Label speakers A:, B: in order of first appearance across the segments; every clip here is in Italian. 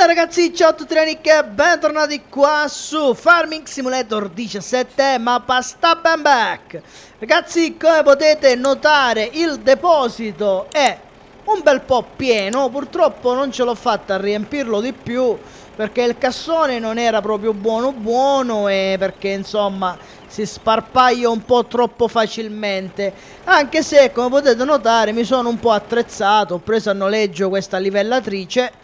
A: Bella ragazzi, ciao a tutti Renic e bentornati qua su Farming Simulator 17 mappa Stab and Back Ragazzi, come potete notare il deposito è un bel po' pieno Purtroppo non ce l'ho fatta a riempirlo di più Perché il cassone non era proprio buono buono E perché insomma si sparpaglia un po' troppo facilmente Anche se come potete notare mi sono un po' attrezzato Ho preso a noleggio questa livellatrice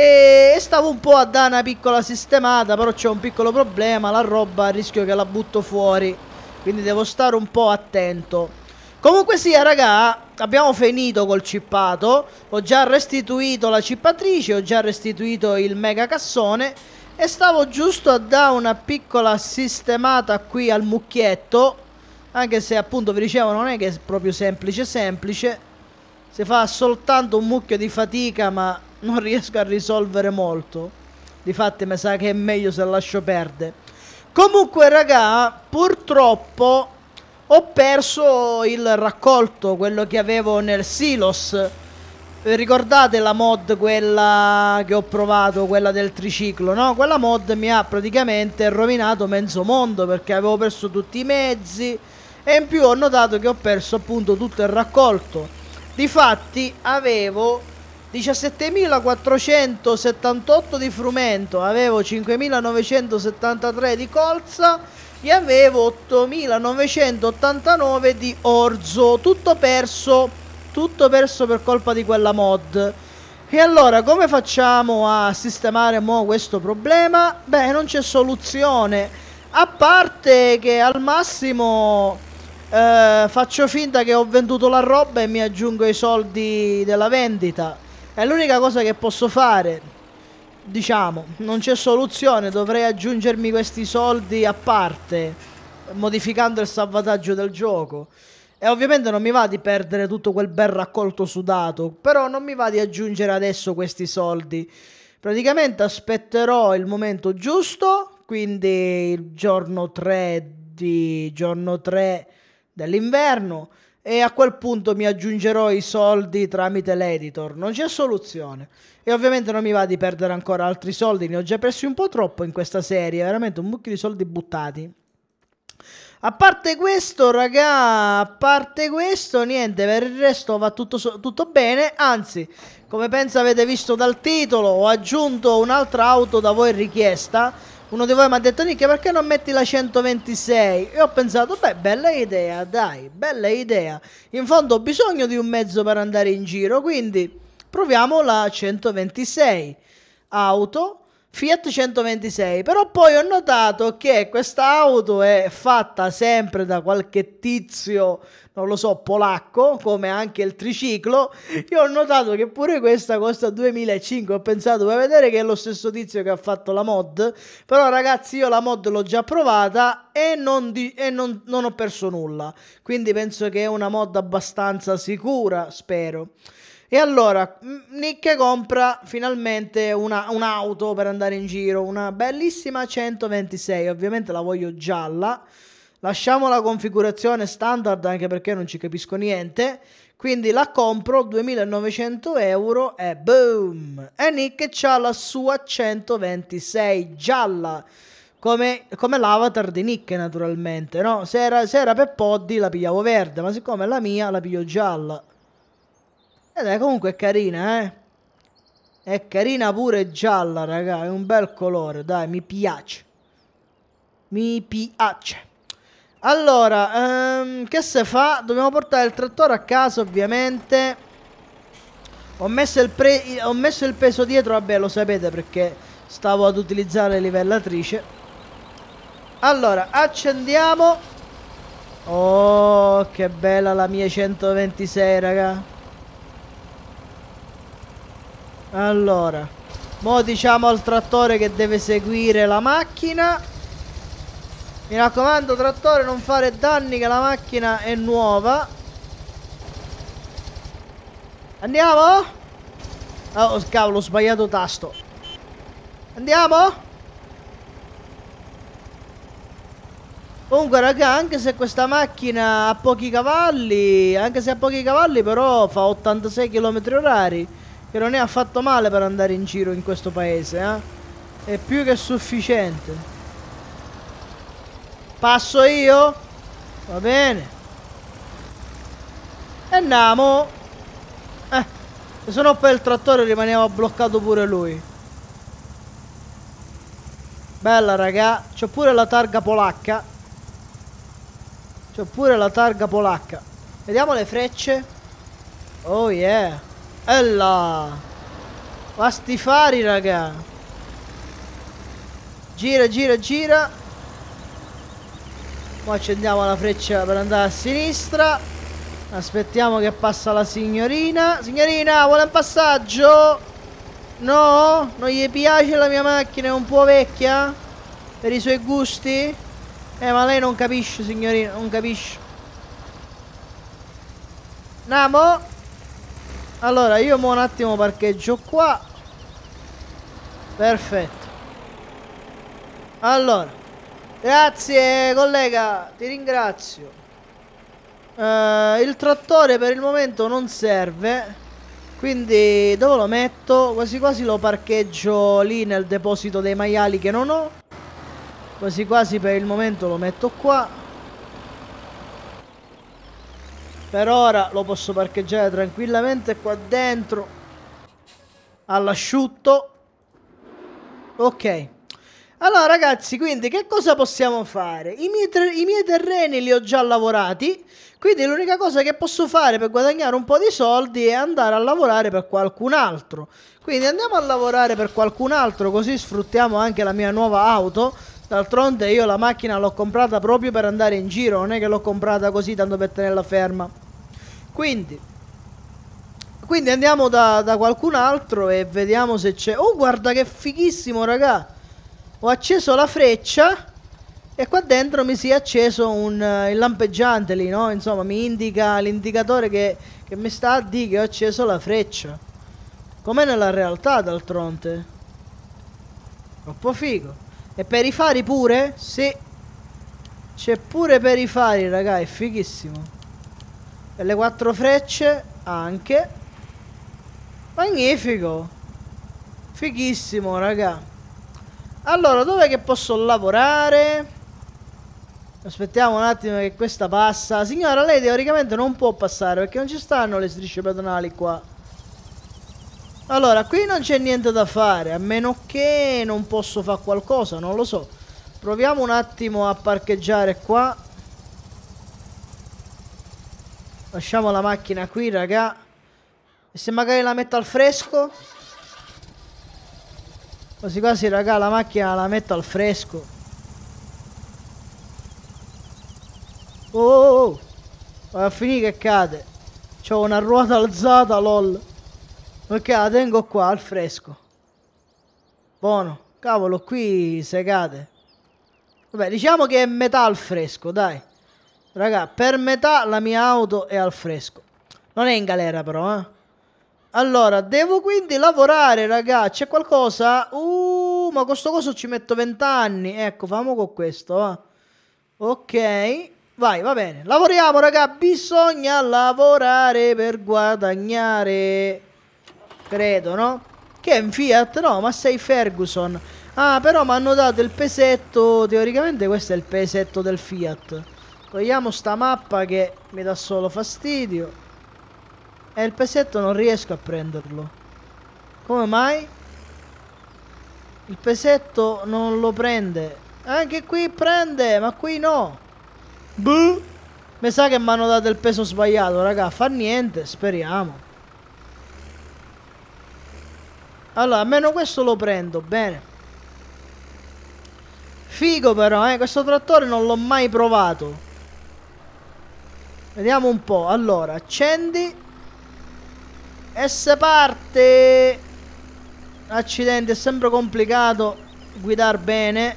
A: e stavo un po' a dare una piccola sistemata, però c'è un piccolo problema, la roba rischio che la butto fuori, quindi devo stare un po' attento. Comunque sia, raga, abbiamo finito col cippato, ho già restituito la cippatrice, ho già restituito il mega cassone e stavo giusto a dare una piccola sistemata qui al mucchietto, anche se appunto vi dicevo non è che è proprio semplice semplice, si fa soltanto un mucchio di fatica ma non riesco a risolvere molto. Difatti mi sa che è meglio se lascio perdere. Comunque raga, purtroppo ho perso il raccolto, quello che avevo nel silos. Eh, ricordate la mod quella che ho provato, quella del triciclo, no? Quella mod mi ha praticamente rovinato mezzo mondo perché avevo perso tutti i mezzi e in più ho notato che ho perso appunto tutto il raccolto. Difatti avevo 17.478 di frumento, avevo 5.973 di colza e avevo 8.989 di orzo, tutto perso, tutto perso per colpa di quella mod. E allora come facciamo a sistemare mo questo problema? Beh, non c'è soluzione. A parte che al massimo eh, faccio finta che ho venduto la roba e mi aggiungo i soldi della vendita. È l'unica cosa che posso fare. Diciamo, non c'è soluzione, dovrei aggiungermi questi soldi a parte, modificando il salvataggio del gioco. E ovviamente non mi va di perdere tutto quel bel raccolto sudato, però non mi va di aggiungere adesso questi soldi. Praticamente aspetterò il momento giusto, quindi il giorno 3 di giorno 3 dell'inverno e a quel punto mi aggiungerò i soldi tramite l'editor. Non c'è soluzione. E ovviamente non mi va di perdere ancora altri soldi, ne ho già persi un po' troppo in questa serie, veramente un mucchio di soldi buttati. A parte questo, raga, a parte questo, niente, per il resto va tutto, tutto bene. Anzi, come penso avete visto dal titolo, ho aggiunto un'altra auto da voi richiesta uno di voi mi ha detto Nicchia perché non metti la 126 e ho pensato beh bella idea dai bella idea in fondo ho bisogno di un mezzo per andare in giro quindi proviamo la 126 auto Fiat 126, però poi ho notato che questa auto è fatta sempre da qualche tizio, non lo so, polacco, come anche il triciclo. Io ho notato che pure questa costa 2005, ho pensato, vuoi vedere che è lo stesso tizio che ha fatto la mod? Però ragazzi, io la mod l'ho già provata e, non, di, e non, non ho perso nulla, quindi penso che è una mod abbastanza sicura, spero. E allora Nick compra finalmente una, un'auto per andare in giro, una bellissima 126, ovviamente la voglio gialla. Lasciamo la configurazione standard anche perché non ci capisco niente. Quindi la compro 2900 euro e boom! E Nick ha la sua 126 gialla. Come, come, l'avatar di Nick naturalmente, no? Se era, se era per Poddy la pigliavo verde, ma siccome è la mia la piglio gialla. Ed eh è comunque carina, eh. È carina pure gialla, raga. È un bel colore, dai, mi piace. Mi piace. Allora, um, che se fa? Dobbiamo portare il trattore a casa, ovviamente. Ho messo, ho messo, il peso dietro, vabbè, lo sapete perché stavo ad utilizzare livellatrice. Allora, accendiamo. Oh, che bella la mia 126, raga. Allora, mo diciamo al trattore che deve seguire la macchina. Mi raccomando, trattore, non fare danni che la macchina è nuova. Andiamo? Oh, cavolo, ho sbagliato tasto. Andiamo? Comunque raga anche se questa macchina ha pochi cavalli Anche se ha pochi cavalli però fa 86 km orari che non è affatto male per andare in giro in questo paese, eh? È più che sufficiente. Passo io? Va bene. E andiamo. Eh, se no poi il trattore rimaneva bloccato pure lui. Bella raga, c'ho pure la targa polacca. C'ho pure la targa polacca. Vediamo le frecce. Oh yeah. Ella! Ma sti fari, raga! Gira, gira, gira. Poi accendiamo la freccia per andare a sinistra. Aspettiamo che passa la signorina. Signorina, vuole un passaggio? No? Non gli piace la mia macchina? È un po' vecchia? Per i suoi gusti? Eh, ma lei non capisce, signorina, non capisce. Namo? Allora, io mo un attimo parcheggio qua. Perfetto. Allora. Grazie, collega. Ti ringrazio. Uh, il trattore per il momento non serve. Quindi dove lo metto? Quasi quasi lo parcheggio lì nel deposito dei maiali che non ho. Quasi quasi per il momento lo metto qua. Per ora lo posso parcheggiare tranquillamente qua dentro. All'asciutto. Ok. Allora ragazzi, quindi che cosa possiamo fare? I miei, I miei, terreni li ho già lavorati, quindi l'unica cosa che posso fare per guadagnare un po' di soldi è andare a lavorare per qualcun altro. Quindi andiamo a lavorare per qualcun altro, così sfruttiamo anche la mia nuova auto D'altronde io la macchina l'ho comprata proprio per andare in giro, non è che l'ho comprata così tanto per tenerla ferma. Quindi, quindi andiamo da, da qualcun altro e vediamo se c'è... Oh, guarda che fighissimo, raga! Ho acceso la freccia e qua dentro mi si è acceso un, uh, il lampeggiante lì, no? Insomma, mi indica l'indicatore che, che mi sta a dire che ho acceso la freccia. Com'è nella realtà, d'altronde. Troppo figo. E per i fari pure? Sì. C'è pure per i fari, raga, è fighissimo. Per le quattro frecce anche. Magnifico. Fighissimo, raga. Allora, dov'è che posso lavorare? Aspettiamo un attimo che questa passa. Signora, lei teoricamente non può passare perché non ci stanno le strisce pedonali qua. Allora, qui non c'è niente da fare, a meno che non posso fare qualcosa, non lo so. Proviamo un attimo a parcheggiare qua. Lasciamo la macchina qui, raga. E se magari la metto al fresco? Quasi quasi, raga, la macchina la metto al fresco. Oh, oh, oh. oh. va a finire che cade. C'ho una ruota alzata, lol. Ok, la tengo qua al fresco. Buono. Cavolo, qui segate. Vabbè, diciamo che è metà al fresco, dai. Raga, per metà la mia auto è al fresco. Non è in galera però, eh. Allora, devo quindi lavorare, raga. C'è qualcosa? Uh, ma questo coso ci metto 20 anni. Ecco, famo con questo, va. Ok. Vai, va bene. Lavoriamo, raga. Bisogna lavorare per guadagnare credo, no? Che è un Fiat, no, ma sei Ferguson. Ah, però mi hanno dato il pesetto, teoricamente questo è il pesetto del Fiat. Togliamo sta mappa che mi dà solo fastidio. E il pesetto non riesco a prenderlo. Come mai? Il pesetto non lo prende. Anche qui prende, ma qui no. Buh. Mi sa che mi hanno dato il peso sbagliato, raga. Fa niente, speriamo. Allora, almeno questo lo prendo, bene. Figo però, eh, questo trattore non l'ho mai provato. Vediamo un po'. Allora, accendi. S parte... Accidente, è sempre complicato guidar bene.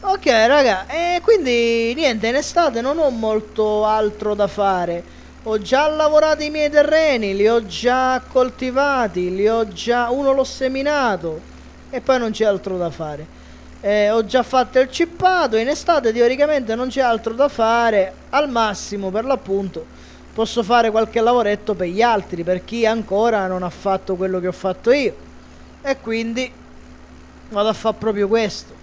A: Ok, raga, e eh, quindi niente, in estate non ho molto altro da fare. Ho già lavorato i miei terreni, li ho già coltivati, li ho già... uno l'ho seminato e poi non c'è altro da fare. Eh, ho già fatto il cippato, in estate teoricamente non c'è altro da fare, al massimo per l'appunto posso fare qualche lavoretto per gli altri, per chi ancora non ha fatto quello che ho fatto io. E quindi vado a fare proprio questo.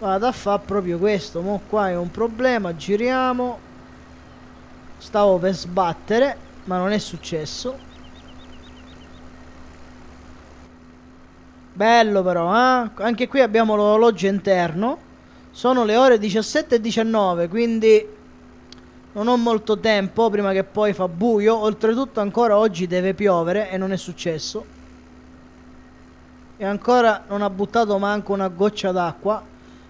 A: Vado a fare proprio questo. Mo qua è un problema, giriamo. Stavo per sbattere, ma non è successo. Bello però, eh? Anche qui abbiamo l'orologio interno. Sono le ore 17 e 19, quindi non ho molto tempo prima che poi fa buio. Oltretutto ancora oggi deve piovere e non è successo. E ancora non ha buttato manco una goccia d'acqua.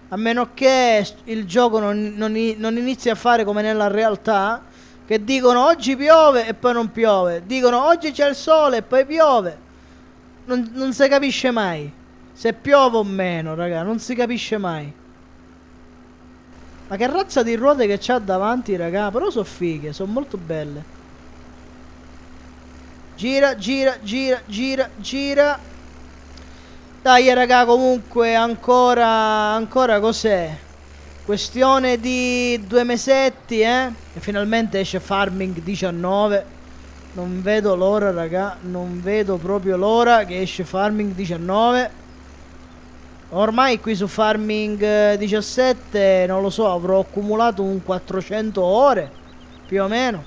A: A meno che il gioco non, non, non inizi a fare come nella realtà, che dicono oggi piove e poi non piove, dicono oggi c'è il sole e poi piove. Non, non si capisce mai se piove o meno, raga, non si capisce mai. Ma che razza di ruote che c'ha davanti, raga, però sono fighe, sono molto belle. Gira, gira, gira, gira, gira. Dai, raga, comunque ancora ancora cos'è? Questione di due mesetti, eh? E finalmente esce Farming 19. Non vedo l'ora, raga. Non vedo proprio l'ora che esce Farming 19. Ormai qui su Farming 17, eh, non lo so, avrò accumulato un 400 ore, più o meno.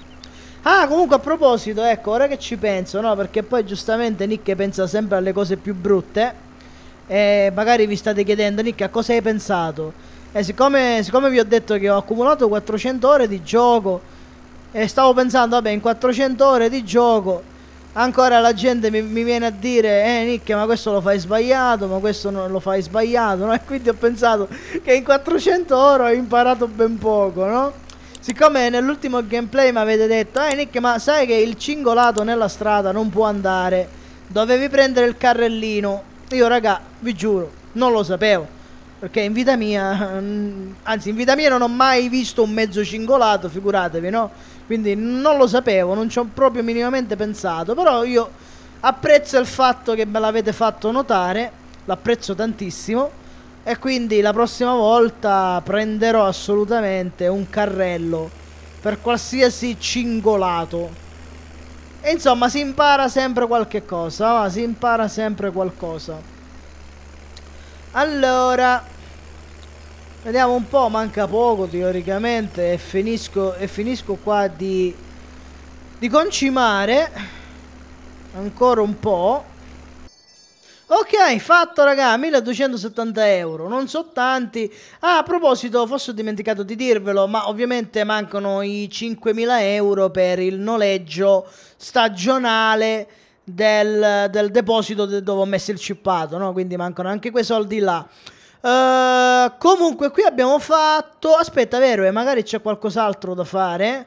A: Ah, comunque a proposito, ecco, ora che ci penso, no? Perché poi giustamente Nick pensa sempre alle cose più brutte. E magari vi state chiedendo, Nick, a cosa hai pensato? E siccome, siccome vi ho detto che ho accumulato 400 ore di gioco e stavo pensando, vabbè, in 400 ore di gioco ancora la gente mi, mi viene a dire, eh Nick, ma questo lo fai sbagliato, ma questo non lo fai sbagliato, no? E quindi ho pensato che in 400 ore ho imparato ben poco, no? Siccome nell'ultimo gameplay mi avete detto, eh Nick, ma sai che il cingolato nella strada non può andare, dovevi prendere il carrellino. Io, raga, vi giuro, non lo sapevo. Perché in vita mia, mm, anzi in vita mia non ho mai visto un mezzo cingolato, figuratevi, no? Quindi non lo sapevo, non ci ho proprio minimamente pensato, però io apprezzo il fatto che me l'avete fatto notare, l'apprezzo tantissimo e quindi la prossima volta prenderò assolutamente un carrello per qualsiasi cingolato. E insomma, si impara sempre qualche cosa, va? si impara sempre qualcosa. Allora, Vediamo un po', manca poco teoricamente e finisco, e finisco qua di, di concimare ancora un po'. Ok, fatto raga, 1270 euro, non so tanti. Ah, a proposito, forse ho dimenticato di dirvelo, ma ovviamente mancano i 5000 euro per il noleggio stagionale del, del deposito dove ho messo il cippato, no? Quindi mancano anche quei soldi là. Uh, comunque, qui abbiamo fatto. Aspetta, vero? E magari c'è qualcos'altro da fare.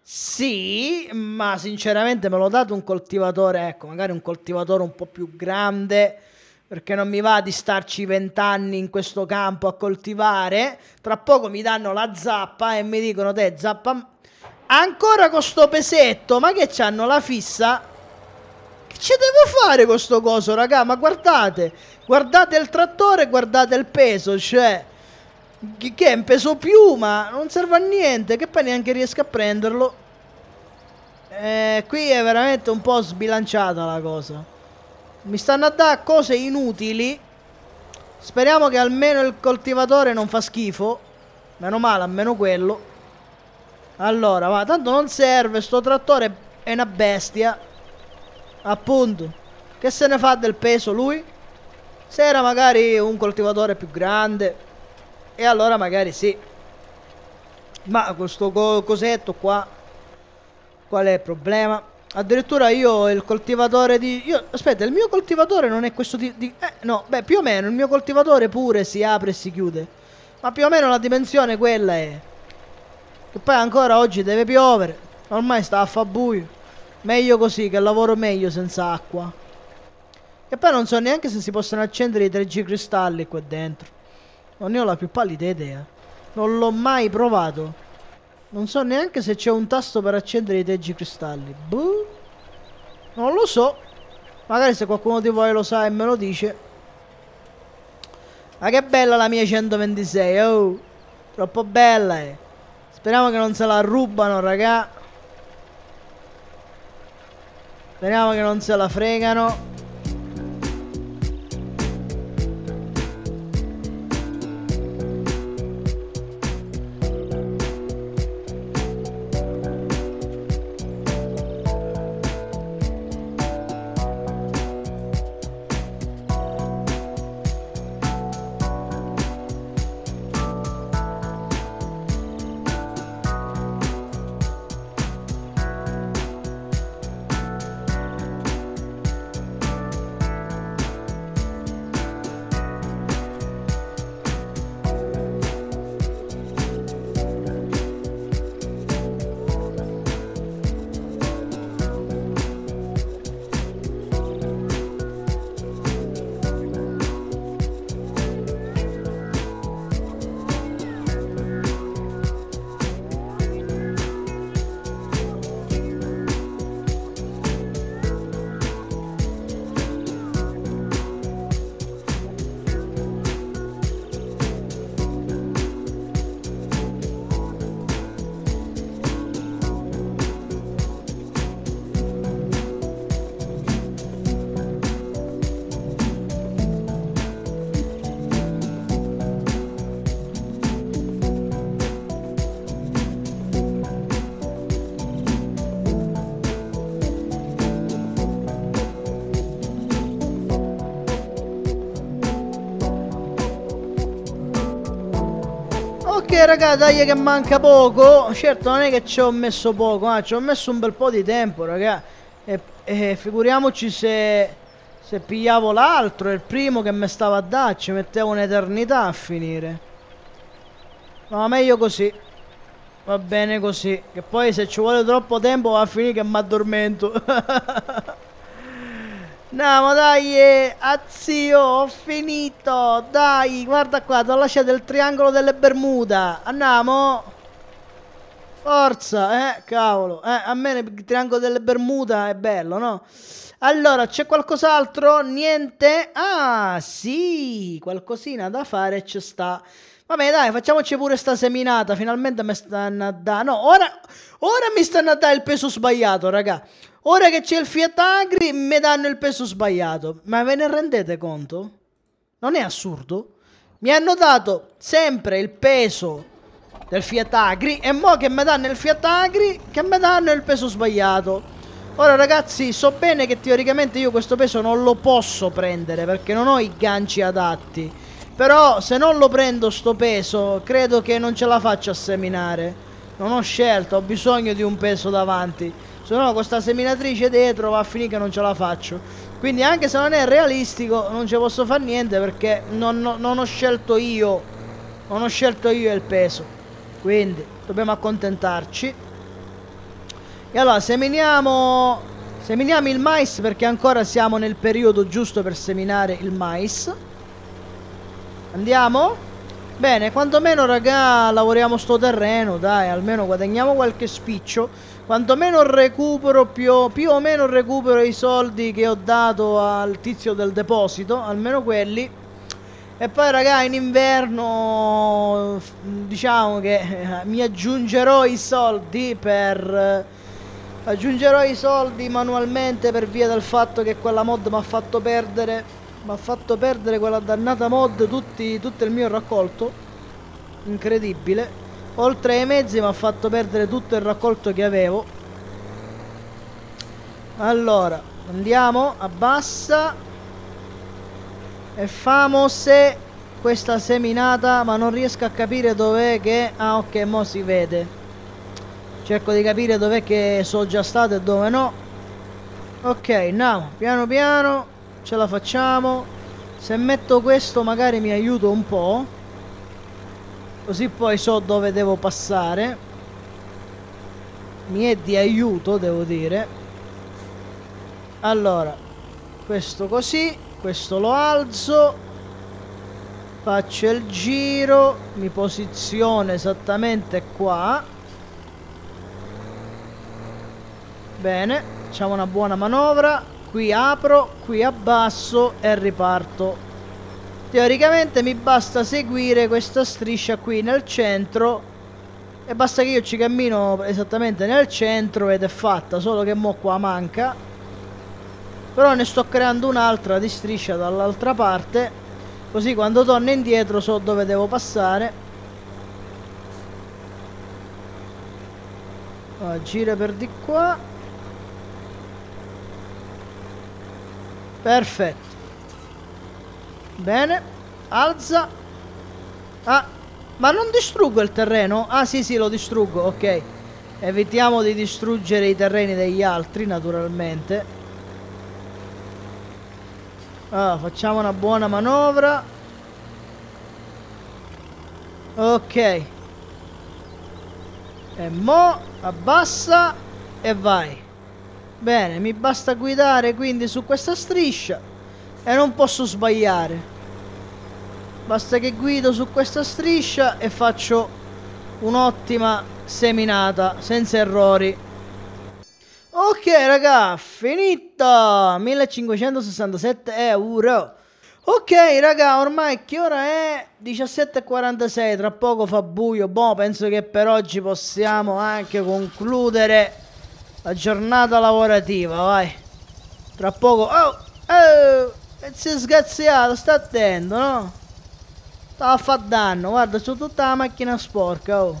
A: Sì, ma sinceramente me l'ho dato un coltivatore, ecco, magari un coltivatore un po' più grande, perché non mi va di starci vent'anni in questo campo a coltivare. Tra poco mi danno la zappa e mi dicono, te zappa... Ancora con sto pesetto, ma che c'hanno la fissa? Che ci devo fare con sto coso, raga? Ma guardate, Guardate il trattore, guardate il peso, cioè che è un peso più, ma non serve a niente, che poi neanche riesco a prenderlo. Eh, qui è veramente un po' sbilanciata la cosa. Mi stanno a dare cose inutili. Speriamo che almeno il coltivatore non fa schifo. Meno male, almeno quello. Allora, ma tanto non serve, sto trattore è una bestia. Appunto. Che se ne fa del peso lui? Se era magari un coltivatore più grande, e allora magari sì. Ma questo cosetto qua, qual è il problema? Addirittura io ho il coltivatore di... Io, aspetta, il mio coltivatore non è questo di... di eh, no, beh, più o meno, il mio coltivatore pure si apre e si chiude. Ma più o meno la dimensione quella è. Che poi ancora oggi deve piovere. Ormai sta a fa buio. Meglio così, che lavoro meglio senza acqua. E poi non so neanche se si possono accendere i 3G cristalli qua dentro. Non ne ho la più pallida idea. Non l'ho mai provato. Non so neanche se c'è un tasto per accendere i 3G cristalli. Buh. Non lo so. Magari se qualcuno di voi lo sa e me lo dice. Ma che bella la mia 126, oh! Troppo bella, eh! Speriamo che non se la rubano, raga! Speriamo che non se la fregano. raga, dai che manca poco. Certo, non è che ci ho messo poco, ma ci ho messo un bel po' di tempo, raga. E, e figuriamoci se, se pigliavo l'altro, il primo che mi stava a dare, ci metteva un'eternità a finire. Ma meglio così. Va bene così. Che poi se ci vuole troppo tempo va a finire che mi addormento. Andiamo, dai, eh. azio, ho finito, dai, guarda qua, ti ho lasciato il triangolo delle Bermuda, andiamo, forza, eh, cavolo, eh, a me il triangolo delle Bermuda è bello, no? Allora, c'è qualcos'altro? Niente? Ah, sì, qualcosina da fare ci sta. Vabbè, dai, facciamoci pure sta seminata. Finalmente mi stanno a dare. No, ora, ora mi stanno a dare il peso sbagliato, raga. Ora che c'è il Fiat Agri, mi danno il peso sbagliato. Ma ve ne rendete conto? Non è assurdo? Mi hanno dato sempre il peso del Fiat Agri e mo che mi danno il Fiat Agri, che mi danno il peso sbagliato. Ora ragazzi, so bene che teoricamente io questo peso non lo posso prendere perché non ho i ganci adatti. Però se non lo prendo sto peso, credo che non ce la faccio a seminare. Non ho scelta, ho bisogno di un peso davanti se no con questa seminatrice dietro va a finire che non ce la faccio quindi anche se non è realistico non ci posso fare niente perché non, non, ho scelto io non ho scelto io il peso quindi dobbiamo accontentarci e allora seminiamo seminiamo il mais perché ancora siamo nel periodo giusto per seminare il mais andiamo Bene, quantomeno raga lavoriamo sto terreno, dai, almeno guadagniamo qualche spiccio. Quantomeno recupero più, più o meno recupero i soldi che ho dato al tizio del deposito, almeno quelli. E poi raga in inverno diciamo che eh, mi aggiungerò i soldi per... Eh, aggiungerò i soldi manualmente per via del fatto che quella mod mi ha fatto perdere mi ha fatto perdere quella dannata mod tutti, tutto il mio raccolto incredibile oltre ai mezzi mi ha fatto perdere tutto il raccolto che avevo allora andiamo abbassa e famo se questa seminata ma non riesco a capire dov'è che ah ok mo si vede cerco di capire dov'è che sono già stato e dove no ok now piano piano ce la facciamo se metto questo magari mi aiuto un po' così poi so dove devo passare mi è di aiuto devo dire allora questo così questo lo alzo faccio il giro mi posiziono esattamente qua bene facciamo una buona manovra Qui apro, qui abbasso e riparto. Teoricamente mi basta seguire questa striscia qui nel centro e basta che io ci cammino esattamente nel centro ed è fatta, solo che mo qua manca. Però ne sto creando un'altra di striscia dall'altra parte, così quando torno indietro so dove devo passare. Allora, gira per di qua Perfetto. Bene. Alza. Ah. Ma non distruggo il terreno? Ah sì sì lo distruggo, ok. Evitiamo di distruggere i terreni degli altri naturalmente. Allora, ah, facciamo una buona manovra. Ok. E mo abbassa e vai. Bene, mi basta guidare quindi su questa striscia e non posso sbagliare. Basta che guido su questa striscia e faccio un'ottima seminata senza errori. Ok raga, finito! 1567 euro. Ok raga, ormai che ora è 17.46, tra poco fa buio. Boh, penso che per oggi possiamo anche concludere la giornata lavorativa, vai. Tra poco... Oh! Oh! E si è sgazziato, sta attento, no? Stava a fa danno, guarda, su tutta la macchina sporca, oh.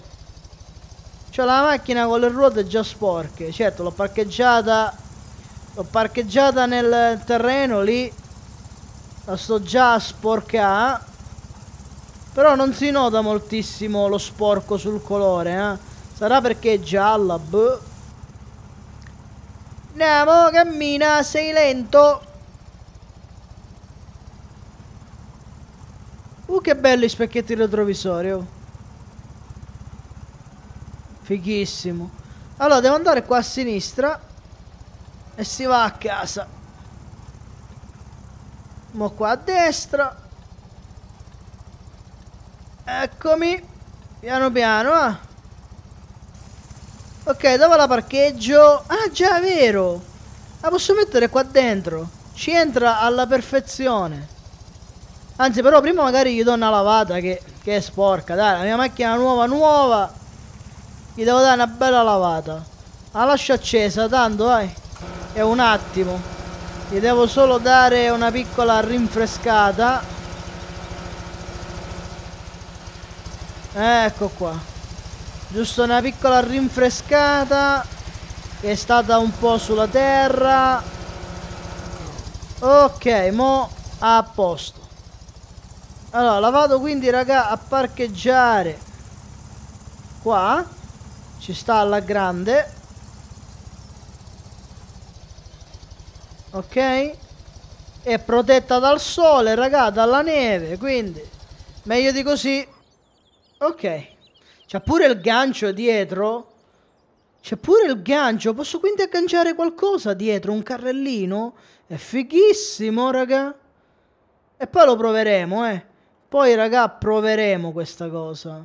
A: Cioè la macchina con le ruote già sporche. Certo, l'ho parcheggiata... L'ho parcheggiata nel terreno lì. La sto già sporca. Però non si nota moltissimo lo sporco sul colore, eh. Sarà perché è gialla, boh. Andiamo, cammina, sei lento. Uh, che bello i specchietti retrovisori. Oh. Fighissimo. Allora, devo andare qua a sinistra. E si va a casa. Mo qua a destra. Eccomi. Piano piano, eh. Ok, dove la parcheggio? Ah già, è vero! La posso mettere qua dentro. Ci entra alla perfezione. Anzi, però prima magari gli do una lavata che, che è sporca. Dai, la mia macchina nuova nuova. Gli devo dare una bella lavata. La lascio accesa, tanto vai. È un attimo. Gli devo solo dare una piccola rinfrescata. Ecco qua giusto una piccola rinfrescata che è stata un po' sulla terra ok mo a posto allora la vado quindi raga a parcheggiare qua ci sta alla grande ok è protetta dal sole raga dalla neve quindi meglio di così ok c'è pure il gancio dietro. C'è pure il gancio. Posso quindi agganciare qualcosa dietro, un carrellino? È fighissimo, raga. E poi lo proveremo, eh. Poi, raga, proveremo questa cosa.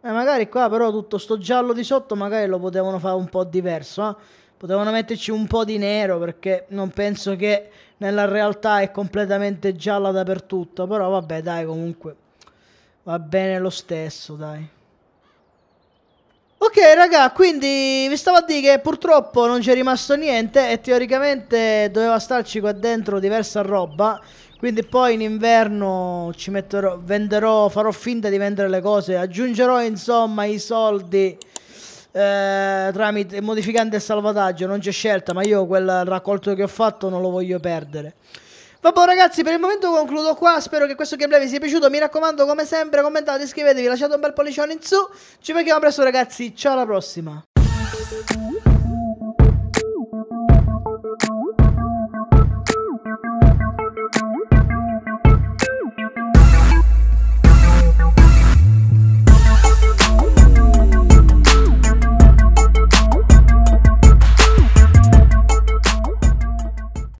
A: Eh, magari qua però tutto sto giallo di sotto magari lo potevano fare un po' diverso, eh? Potevano metterci un po' di nero perché non penso che nella realtà è completamente gialla dappertutto. Però vabbè, dai, comunque Va bene lo stesso, dai. Ok, raga, quindi vi stavo a dire che purtroppo non c'è rimasto niente e teoricamente doveva starci qua dentro diversa roba. Quindi poi in inverno ci metterò, venderò, farò finta di vendere le cose, aggiungerò insomma i soldi eh, tramite modificando il salvataggio, non c'è scelta, ma io quel raccolto che ho fatto non lo voglio perdere. Vabbè ragazzi per il momento concludo qua Spero che questo gameplay vi sia piaciuto Mi raccomando come sempre commentate, iscrivetevi Lasciate un bel pollicione in su Ci vediamo presto ragazzi Ciao alla prossima